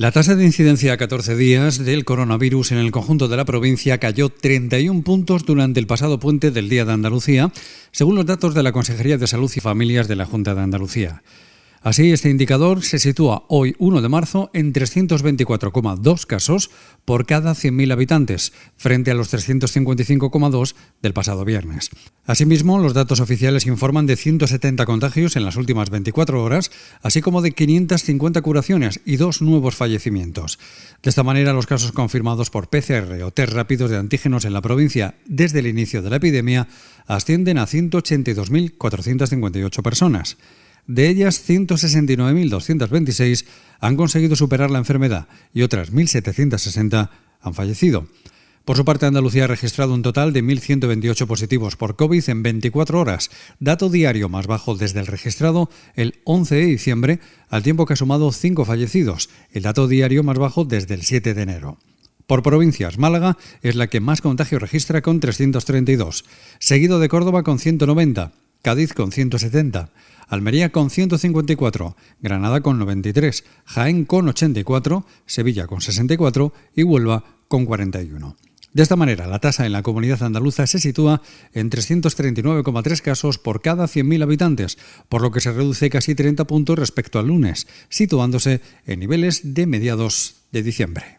La tasa de incidencia a 14 días del coronavirus en el conjunto de la provincia cayó 31 puntos durante el pasado puente del Día de Andalucía, según los datos de la Consejería de Salud y Familias de la Junta de Andalucía. Así, este indicador se sitúa hoy 1 de marzo en 324,2 casos por cada 100.000 habitantes, frente a los 355,2 del pasado viernes. Asimismo, los datos oficiales informan de 170 contagios en las últimas 24 horas, así como de 550 curaciones y dos nuevos fallecimientos. De esta manera, los casos confirmados por PCR o test rápidos de antígenos en la provincia desde el inicio de la epidemia ascienden a 182.458 personas. De ellas, 169.226 han conseguido superar la enfermedad y otras 1.760 han fallecido. Por su parte, Andalucía ha registrado un total de 1.128 positivos por COVID en 24 horas, dato diario más bajo desde el registrado el 11 de diciembre, al tiempo que ha sumado 5 fallecidos, el dato diario más bajo desde el 7 de enero. Por provincias, Málaga es la que más contagios registra con 332, seguido de Córdoba con 190, Cádiz con 170, Almería con 154, Granada con 93, Jaén con 84, Sevilla con 64 y Huelva con 41. De esta manera, la tasa en la comunidad andaluza se sitúa en 339,3 casos por cada 100.000 habitantes, por lo que se reduce casi 30 puntos respecto al lunes, situándose en niveles de mediados de diciembre.